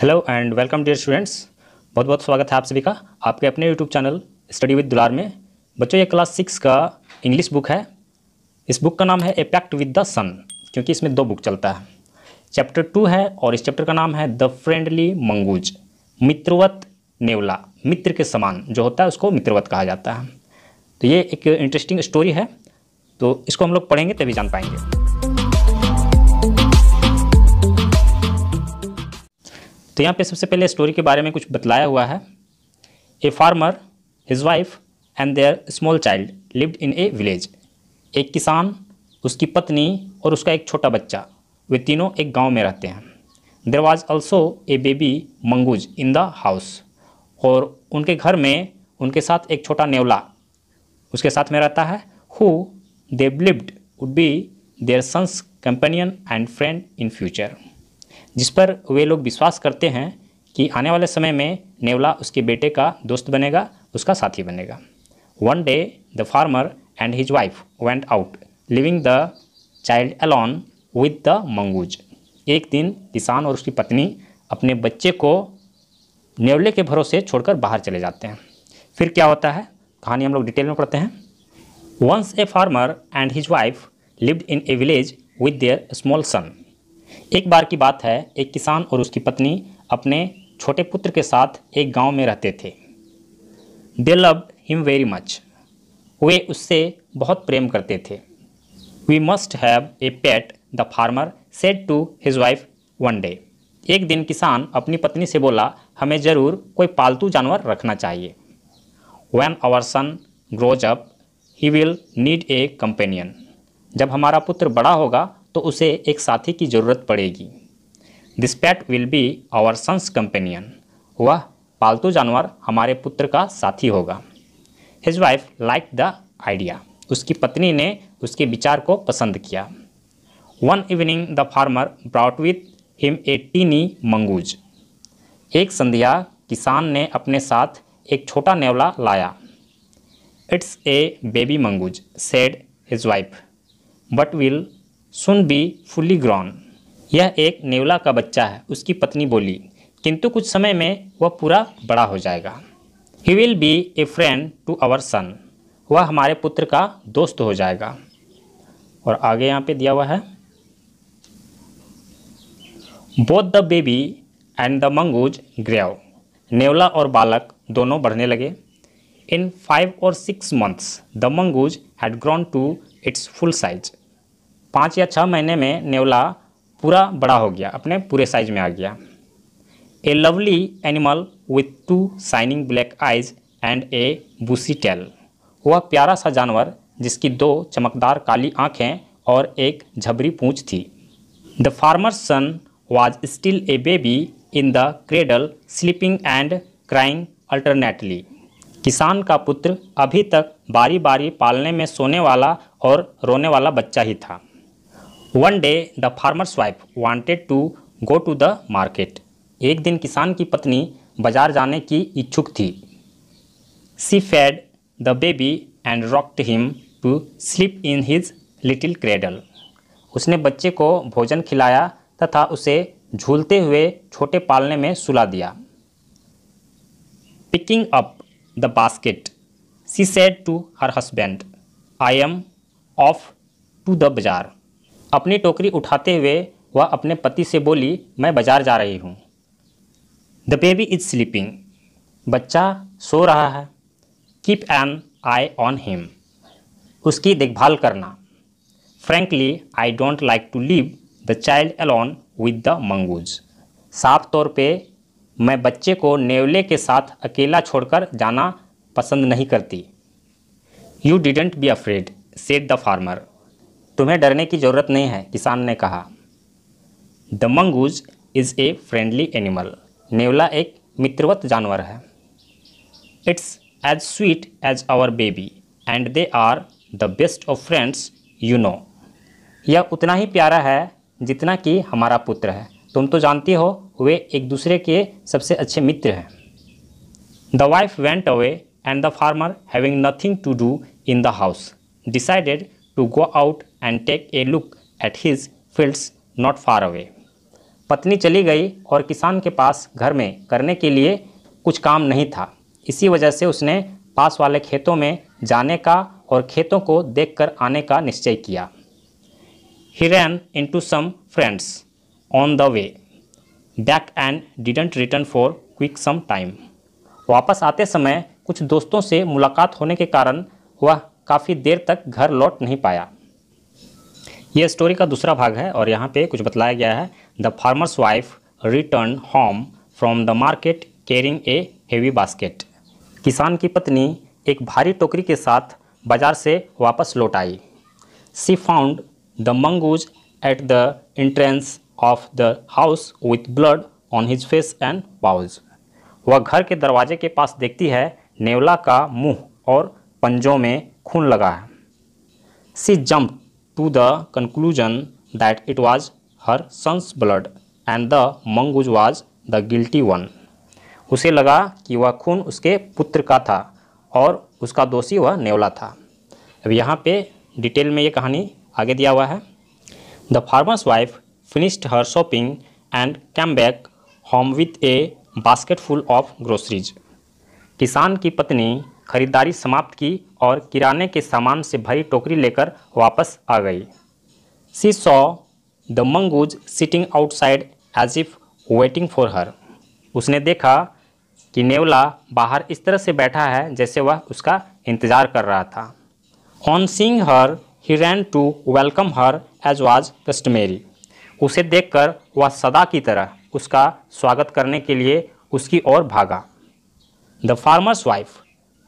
Hello and welcome dear students बहुत बहुत स्वागत है आप सभी का आपके अपने यूट्यूब चैनल स्टडी विद दुलार में बच्चों ये क्लास सिक्स का इंग्लिश बुक है इस बुक का नाम है a pact with the sun क्योंकि इसमें दो बुक चलता है चैप्टर टू है और इस चैप्टर का नाम है द फ्रेंडली मंगूज मित्रवत नेवला मित्र के समान जो होता है उसको मित्रवत कहा जाता है तो ये एक इंटरेस्टिंग स्टोरी है तो इसको हम लोग पढ़ेंगे तभी जान पाएंगे तो यहाँ पे सबसे पहले स्टोरी के बारे में कुछ बतलाया हुआ है a farmer his wife and their small child lived in a village एक किसान उसकी पत्नी और उसका एक छोटा बच्चा वे तीनों एक गांव में रहते हैं there was also a baby mongoose in the house और उनके घर में उनके साथ एक छोटा नेवला उसके साथ में रहता है who they lived would be their son's companion and friend in future जिस पर वे लोग विश्वास करते हैं कि आने वाले समय में नेवला उसके बेटे का दोस्त बनेगा उसका साथी बनेगा one day the farmer and his wife went out living the child alone with the mongoose एक दिन किसान और उसकी पत्नी अपने बच्चे को नेवले के भरोसे छोड़कर बाहर चले जाते हैं फिर क्या होता है कहानी हम लोग डिटेल में पढ़ते हैं once a farmer and his wife lived in a village with their small son एक बार की बात है एक किसान और उसकी पत्नी अपने छोटे पुत्र के साथ एक गांव में रहते थे they love him very much वे उससे बहुत प्रेम करते थे we must have a pet the farmer said to his wife one day एक दिन किसान अपनी पत्नी से बोला हमें ज़रूर कोई पालतू जानवर रखना चाहिए when our son grows up he will need a companion जब हमारा पुत्र बड़ा होगा तो उसे एक साथी की ज़रूरत पड़ेगी this pet will be our son's companion वह पालतू जानवर हमारे पुत्र का साथी होगा his wife like the idea उसकी पत्नी ने उसके विचार को पसंद किया one evening the farmer brought with him a tiny mongoose एक संध्या किसान ने अपने साथ एक छोटा नेवला लाया it's a baby mongoose said his wife but will soon be fully grown यह एक नेवला का बच्चा है उसकी पत्नी बोली किंतु कुछ समय में वह पूरा बड़ा हो जाएगा he will be a friend to our son वह हमारे पुत्र का दोस्त हो जाएगा और आगे यहाँ पे दिया हुआ है both the baby and the mongoose grew नेवला और बालक दोनों बढ़ने लगे इन फाइव और six months the mongoose had grown to its full size पाँच या छः महीने में नेवला पूरा बड़ा हो गया अपने पूरे साइज में आ गया a lovely animal with two shining black eyes and a bushy tail वह प्यारा सा जानवर जिसकी दो चमकदार काली आँखें और एक झबरी पूँछ थी the farmer son was still a baby in the cradle sleeping and crying alternately किसान का पुत्र अभी तक बारी बारी पालने में सोने वाला और रोने वाला बच्चा ही था one day the farmer's wife wanted to go to the market एक दिन किसान की पत्नी बाजार जाने की इच्छुक थी she fed the baby and rocked him to sleep in his little cradle उसने बच्चे को भोजन खिलाया तथा उसे झूलते हुए छोटे पालने में सुला दिया picking up the basket she said to her husband I am off to the bazaar अपनी टोकरी उठाते हुए वह अपने पति से बोली मैं बाजार जा रही हूँ द बेबी इज स्लीपिंग बच्चा सो रहा है keep an eye on him उसकी देखभाल करना frankly I don't like to leave the child alone with the mongoose साफ तौर पे मैं बच्चे को नेवले के साथ अकेला छोड़कर जाना पसंद नहीं करती you didn't be afraid said the farmer तुम्हें डरने की ज़रूरत नहीं है किसान ने कहा the mongoose is a friendly animal नेवला एक मित्रवत जानवर है it's as sweet as our baby and they are the best of friends you know यह उतना ही प्यारा है जितना कि हमारा पुत्र है तुम तो जानती हो वे एक दूसरे के सबसे अच्छे मित्र हैं the wife went away and the farmer having nothing to do in the house decided to go out and take a look at his fields not far away पत्नी चली गई और किसान के पास घर में करने के लिए कुछ काम नहीं था इसी वजह से उसने पास वाले खेतों में जाने का और खेतों को देखकर आने का निश्चय किया he ran into some friends on the way back and didn't return for quite some time वापस आते समय कुछ दोस्तों से मुलाकात होने के कारण वह काफ़ी देर तक घर लौट नहीं पाया ये स्टोरी का दूसरा भाग है और यहाँ पे कुछ बताया गया है the farmer's wife return home from the market carrying a heavy basket किसान की पत्नी एक भारी टोकरी के साथ बाजार से वापस लौट आई she found the mongoose at the entrance of the house with blood on his face and paws वह घर के दरवाजे के पास देखती है नेवला का मुंह और पंजों में खून लगा है she jump to the conclusion that it was her son's blood and the mongoose was the guilty one. उसे लगा कि वह खून उसके पुत्र का था और उसका दोषी वह नेवला था अब यहाँ पे डिटेल में ये कहानी आगे दिया हुआ है the farmer's wife finished her shopping and came back home with a basket full of groceries किसान की पत्नी खरीदारी समाप्त की और किराने के सामान से भरी टोकरी लेकर वापस आ गई she saw the mongoose sitting outside as if waiting for her उसने देखा कि नेवला बाहर इस तरह से बैठा है जैसे वह उसका इंतज़ार कर रहा था on seeing her he ran to welcome her as was customary उसे देखकर वह सदा की तरह उसका स्वागत करने के लिए उसकी ओर भागा the farmer's wife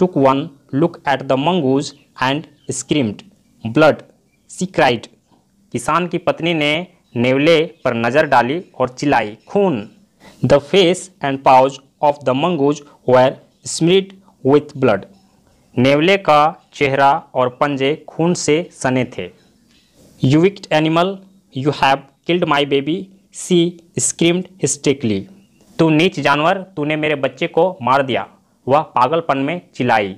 took one look at the mongoose and screamed, blood, she cried. किसान की पत्नी ने नेवले पर नज़र डाली और चिल्लाई खून the face and paws of the mongoose were smit with blood नेवले का चेहरा और पंजे खून से सने थे you wicked animal you have killed my baby she screamed hysterically तू नीच जानवर तूने मेरे बच्चे को मार दिया वह पागलपन में चिल्लाई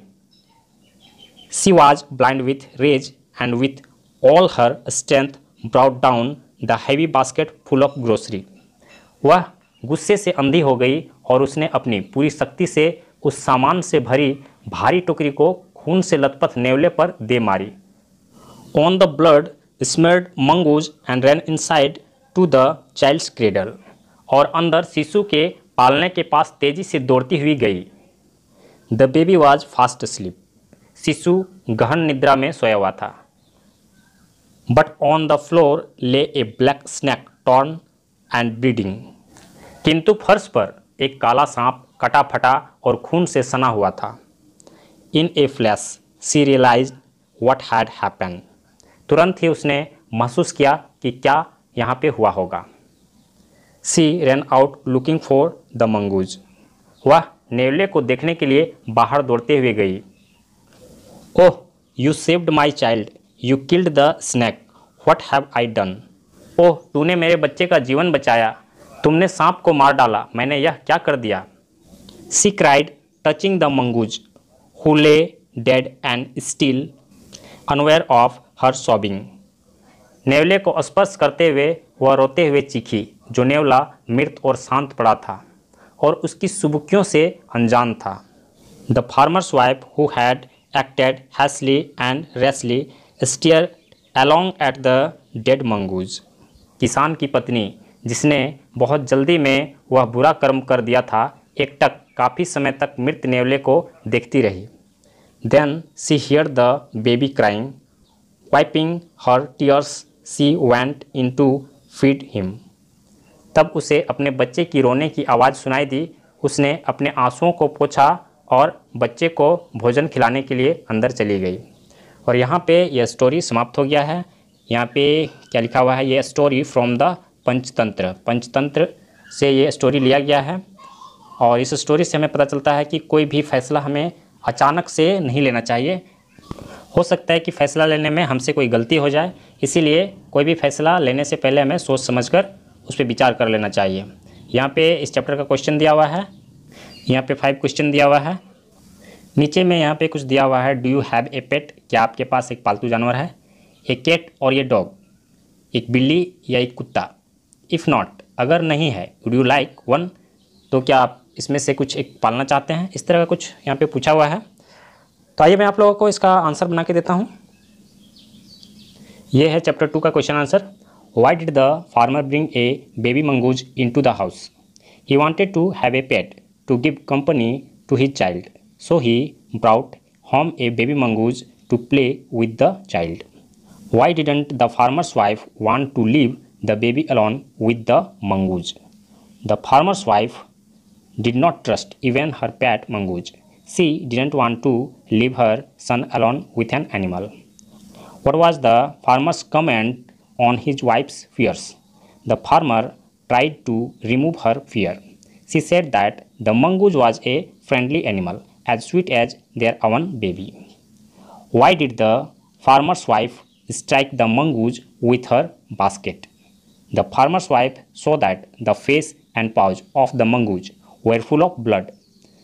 she was blind with rage and with all her strength brought down the heavy basket full of grocery वह गुस्से से अंधी हो गई और उसने अपनी पूरी शक्ति से उस सामान से भरी भारी टोकरी को खून से लथपथ नेवले पर दे मारी on the blood smeared mongoose and in inside to the child's cradle और अंदर शिशु के पालने के पास तेजी से दौड़ती हुई गई the baby was fast sleep शिशु गहन निद्रा में सोया हुआ था but on the floor lay a black snake torn and bleeding किंतु फर्श पर एक काला सांप कटा फटा और खून से सना हुआ था in a flash she realise what had happen तुरंत ही उसने महसूस किया कि क्या यहाँ पे हुआ होगा she ran out looking for the mongoose वह नेवले को देखने के लिए बाहर दौड़ते हुए गई oh you saved my child you killed the snake what have I done oh तूने मेरे बच्चे का जीवन बचाया तुमने सांप को मार डाला मैंने यह क्या कर दिया she cried touching the mongoose who lay dead and still unaware of her sobbing नेवले को स्पर्श करते हुए वह रोते हुए चीखी जो नेवला मृत और शांत पड़ा था और उसकी सुबुकियों से अनजान था the farmer's wife who had acted hastily and rashly stare along at the dead mongoose किसान की पत्नी जिसने बहुत जल्दी में वह बुरा कर्म कर दिया था एकटक काफ़ी समय तक मृत नेवले को देखती रही then she hear the baby crying wiping her tears she went in to feed him तब उसे अपने बच्चे की रोने की आवाज़ सुनाई दी उसने अपने आंसुओं को पोछा और बच्चे को भोजन खिलाने के लिए अंदर चली गई और यहाँ पे यह स्टोरी समाप्त हो गया है यहाँ पे क्या लिखा हुआ है ये story from the Panchatantra Panchatantra से ये स्टोरी लिया गया है और इस स्टोरी से हमें पता चलता है कि कोई भी फैसला हमें अचानक से नहीं लेना चाहिए हो सकता है कि फ़ैसला लेने में हमसे कोई गलती हो जाए इसीलिए कोई भी फैसला लेने से पहले हमें सोच समझकर उस पर विचार कर लेना चाहिए यहाँ पे इस चैप्टर का क्वेश्चन दिया हुआ है यहाँ पे फाइव क्वेश्चन दिया हुआ है नीचे में यहाँ पे कुछ दिया हुआ है do you have a pet क्या आपके पास एक पालतू जानवर है ए कैट और ये डॉग एक बिल्ली या एक कुत्ता इफ़ नॉट अगर नहीं है वुड यू लाइक वन तो क्या आप इसमें से कुछ एक पालना चाहते हैं इस तरह का कुछ यहाँ पे पूछा हुआ है तो आइए मैं आप लोगों को इसका आंसर बना के देता हूँ ये है चैप्टर टू का question answer Why did the farmer bring a baby mongoose into the house? He wanted to have a pet to give company to his child. So he brought home a baby mongoose to play with the child. Why didn't the farmer's wife want to leave the baby alone with the mongoose? The farmer's wife did not trust even her pet mongoose. She didn't want to leave her son alone with an animal. What was the farmer's comment on his wife's fears. The farmer tried to remove her fear. She said that the mongoose was a friendly animal, as sweet as their own baby. Why did the farmer's wife strike the mongoose with her basket? The farmer's wife saw that the face and paws of the mongoose were full of blood.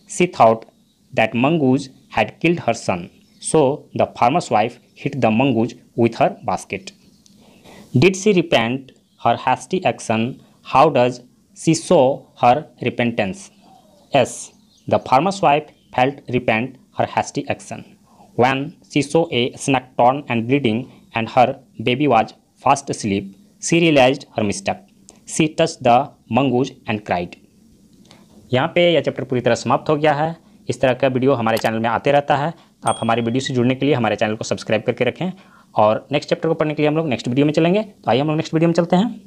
She thought that mongoose had killed her son, so the farmer's wife hit the mongoose with her basket. Did she repent her hasty action? How does she show her repentance? Yes, the farmer's wife felt repent her hasty action. When she saw a snake torn and bleeding and her baby was fast asleep, she realized her mistake. She touched the mongoose and cried यहाँ पे यह chapter पूरी तरह समाप्त हो गया है इस तरह का वीडियो हमारे चैनल में आते रहता है आप हमारे वीडियो से जुड़ने के लिए हमारे चैनल को सब्सक्राइब करके रखें और नेक्स्ट चैप्टर को पढ़ने के लिए हम लोग नेक्स्ट वीडियो में चलेंगे तो आइए हम लोग नेक्स्ट वीडियो में चलते हैं